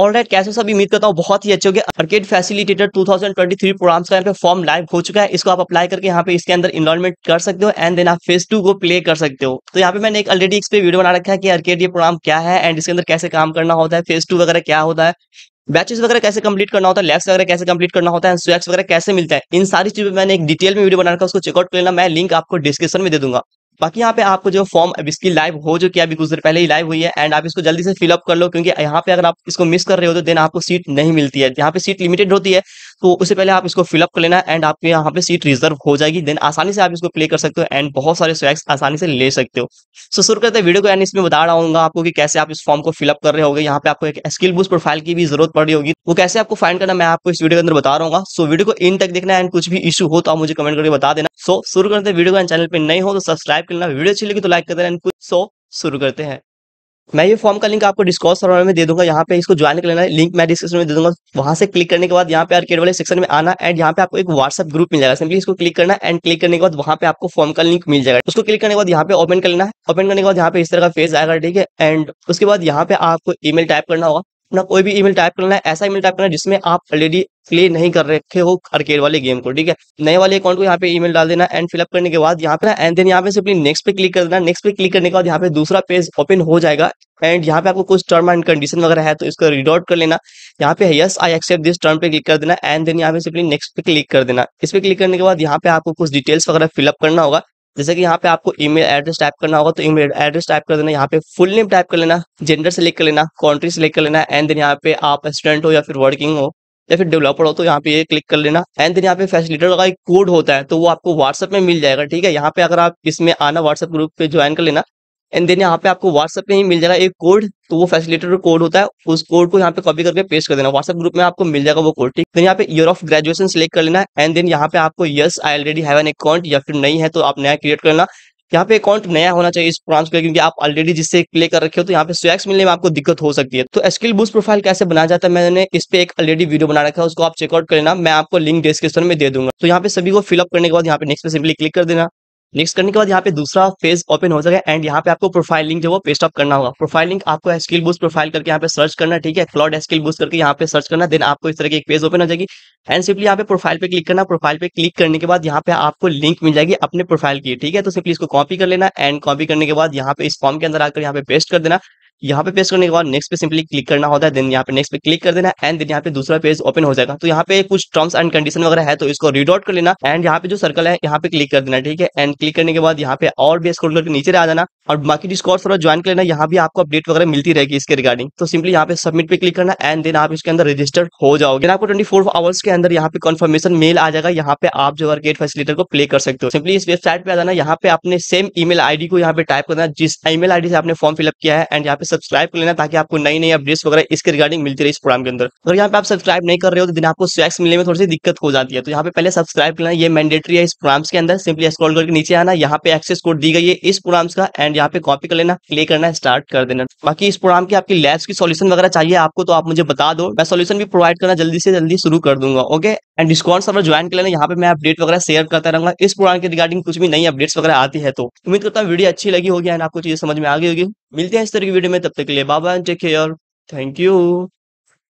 all right कैसे सभी उम्मीद करता हूँ बहुत ही अच्छे हो गए अर्केड फैसिलिटेटर 2023 प्रोग्राम्स का यहाँ पे फॉर्म लाइव हो चुका है इसको आप अप्लाई करके यहाँ पे इसके अंदर इनरोलमेंट कर सकते हो एंड देन आप फेज टू को प्ले कर सकते हो तो यहाँ पे मैंने एक ऑलरेडी इस पे वीडियो बना रखा है कि अर्केड ये प्रोग्राम क्या है एंड इसके अंदर कैसे काम करना होता है फेज टू वगैरह क्या होता है बैचेस वगैरह कैसे कंप्लीट करना होता है लेफ्ट वगैरह कैसे कंप्लीट करना होता है स्वेक्स वगैरह कैसे मिलता है इन सारी चीजें मैंने एक डिटेल में वीडियो बना रखा है उसको चेकआउट कर लेना मैं लिंक आपको डिस्क्रिप्शन में दे दूंगा बाकी यहाँ पे आपको जो फॉर्म अब इसकी लाइव हो जो कि अभी कुछ देर पहले ही लाइव हुई है एंड आप इसको जल्दी से फिलअप कर लो क्योंकि यहाँ पे अगर आप इसको मिस कर रहे हो तो देन आपको सीट नहीं मिलती है यहाँ पे सीट लिमिटेड होती है तो उससे पहले आप इसको फिलअप कर लेना है एंड आपके यहाँ पे सीट रिजर्व हो जाएगी देन आसानी से आप इसको प्ले कर सकते हो एंड बहुत सारे स्वैक्स आसानी से ले सकते हो सो शुरू करते हैं वीडियो को एंड इसमें बता रहा हूँ आपको कि कैसे आप इस फॉर्म को फिलअप कर रहे हो यहाँ पे आपको एक स्किल बूस्ट प्रोफाइल की भी जरूरत पड़ रही होगी वो कैसे आपको फाइंड करना मैं आपको इस वीडियो के अंदर बता रहा हूँ सो वीडियो को इन तक देखना एंड कुछ भी इशू हो तो आप मुझे कमेंट करके बता देना सो शुरू करते हैं वीडियो को एंड चैनल पर नहीं हो तो सब्सक्राइब करना वीडियो अच्छी लगी तो लाइक कर देना एंड कुछ सो शुरू करते हैं मैं ये फॉर्म का लिंक आपको डिस्कॉस सर्वर में दे दूंगा यहाँ पे इसको ज्वाइन कर लेना है लिंक मैं डिस्क्रिप्शन में दे दूंगा वहां से क्लिक करने के बाद यहाँ पे आर्केड वाले सेक्शन में आना एंड यहाँ पे आपको एक व्हाट्सएप ग्रुप मिल जाएगा सिंपली इसको क्लिक करना एंड क्लिक करने के बाद वहाँ पे आपको फॉर्म का लिंक मिल जाएगा उसको क्लिक करने के बाद यहाँ पे ओपन कर लेना है ओपन करने के बाद यहाँ पे इस तरह का फेस आएगा ठीक है एंड उसके बाद यहाँ पे आपको ई टाइप करना होगा अपना कोई भी ईमेल टाइप करना है ऐसा ईमेल टाइप करना है जिसमें आप ऑलरेडी प्ले नहीं कर रखे हो अर्केड वाले गेम को ठीक है नए वाले अकाउंट को यहाँ पे ईमेल डाल देना एंड फिलअप करने के बाद यहाँ पे ना एंड देन यहाँ पे सिंपली नेक्स्ट पे क्लिक कर देना नेक्स्ट पे क्लिक करने के बाद यहाँ पे दूसरा पेज ओपन हो जाएगा एंड यहाँ पे आपको कुछ टर्म एंड कंडीशन वगैरह है तो इसको रीड कर लेना यहाँ पे yes I accept this term पे क्लिक कर देना एंड देन यहाँ पे सिंपली नेक्स्ट पे क्लिक कर देना इस पे क्लिक करने के बाद यहाँ पे आपको कुछ डिटेल्स वगैरह फिलअप करना होगा जैसे कि यहाँ पे आपको ईमेल एड्रेस टाइप करना होगा तो ईमेल एड्रेस टाइप कर देना यहाँ पे फुल नेम टाइप कर लेना जेंडर सेलेक्ट कर लेना कंट्री सेलेक्ट कर लेना एंड देन यहाँ पे आप स्टूडेंट हो या फिर वर्किंग हो या फिर डेवलपर हो तो यहाँ पे ये क्लिक कर लेना एंड देन यहाँ पे फैसिलिटेटर का एक कोड होता है तो वो आपको व्हाट्सअप में मिल जाएगा ठीक है यहाँ पे अगर आप इसमें आना व्हाट्सअप ग्रुप पे ज्वाइन कर लेना एंड देन यहाँ पे आपको व्हाट्सएप पे ही मिल जाएगा एक कोड तो वो फैसिलिटेटर कोड होता है उस कोड को यहाँ पे कॉपी करके पेस्ट कर देना व्हाट्सएप ग्रुप में आपको मिल जाएगा वो कोड ठीक देन यहाँ पे ईयर ऑफ ग्रेजुएशन सेलेक्ट कर लेना एंड देन यहाँ पे आपको yes I already have an account या फिर नहीं है तो आप नया क्रिएट करना यहाँ पे अकाउंट नया होना चाहिए इस ब्रांच का क्योंकि आप ऑलरेडी जिससे क्ले कर रखे हो तो यहाँ पे स्वैक्स मिलने में आपको दिक्कत हो सकती है तो स्किल बूस्ट प्रोफाइल कैसे बनाया जाता है मैंने इस पे एक ऑलरेडी वीडियो बना रखा है उसको आप चेकआउट कर लेना मैं आपको लिंक डिस्क्रिप्शन में दे दूंगा तो यहाँ पे सभी को फिलअप करने के बाद यहाँ पे नेक्स्ट पे सिंपली क्लिक कर देना नेक्स्ट करने के बाद यहाँ पे दूसरा फेज ओपन हो जाएगा एंड यहाँ पे आपको प्रोफाइल लिंक जो वो पेस्ट अप करना होगा प्रोफाइल लिंक आपको स्किल बूस्ट प्रोफाइल करके यहाँ पे सर्च करना ठीक है फ्लॉड स्किल बूस्ट करके यहाँ पे सर्च करना देन आपको इस तरह की एक पेज ओपन हो जाएगी एंड सिंपली यहाँ पे प्रोफाइल पे क्लिक करना प्रोफाइल पे क्लिक करने के बाद यहाँ पे आपको लिंक मिल जाएगी अपने प्रोफाइल की ठीक है तो सिंपली इसको कॉपी कर लेना एंड कॉपी करने के बाद यहाँ पे इस फॉर्म के अंदर आकर यहाँ पे पेस्ट कर देना यहाँ पे पेस्ट करने के बाद नेक्स्ट पे सिंपली क्लिक करना होता है देन यहाँ पे नेक्स्ट पे क्लिक कर देना एंड देन यहाँ पे दूसरा पेज ओपन हो जाएगा तो यहाँ पे कुछ टर्म्स एंड कंडीशन वगैरह है तो इसको रीड आउट कर लेना एंड यहाँ पे जो सर्कल है यहाँ पे क्लिक कर देना ठीक है एंड क्लिक करने के बाद यहाँ पे और भी स्क्रोल करके नीचे आ जाना और बाकी डिस्कॉर्ड थोड़ा ज्वाइन कर लेना यहाँ भी आपको अपडेट वगैरह मिलती रहेगी इसके रिगार्डिंग तो सिंपली यहाँ पे सबमिट पे क्लिक करना एंड देन आप इसके अंदर रजिस्टर्ड हो जाओगे आपको ट्वेंटी फोर आवर्स के अंदर यहाँ पे कन्फर्मेशन मेल आ जाएगा यहाँ पे आप जो गेट फैसिलिटर को प्ले कर सकते हो सिंपली इस वेबसाइट पे आ जाना यहाँ पे अपने सेम ई मेल को यहाँ पे टाइप करना जिस ई मेल से आपने फॉर्म फिलअप किया है एंड यहाँ पे सब्सक्राइब कर लेना ताकि आपको नई नई अपडेट्स वगैरह इसके रिगार्डिंग मिलती रही इस प्रोग्राम के अंदर अगर यहाँ पे आप सब्सक्राइब नहीं कर रहे हो तो दिन आपको स्वैक्स मिलने में थोड़ी सी दिक्कत हो जाती है तो यहाँ पे पहले सब्सक्राइब करना ये मैंडेटरी है इस प्रोग्राम्स के अंदर सिंपली स्क्रॉल करके नीचे आना यहाँ पे एक्सेस कोड दी गई है इस प्रोग्राम्स का एंड यहाँ पे कॉपी कर लेना क्ले करना स्टार्ट कर देना बाकी इस प्रोग्राम की आपकी लैब्स की सोल्यूशन वगैरह चाहिए आपको तो आप मुझे बता दो मैं सोल्यूशन भी प्रोवाइड करना जल्दी से जल्दी शुरू कर दूंगा okay and Discord server join कर लेना यहाँ पे मैं अपडेट वगैरह शेयर करता रहूंगा इस प्रोग्राम के रिगार्डिंग कुछ भी नई अपडेट्स वगैरह आती है तो उम्मीद करता हूँ वीडियो अच्छी लगी होगी एंड आपको चीज समझ में आ गई होगी मिलते हैं इस तरह की वीडियो में तब तक के लिए बाबा टेक केयर थैंक यू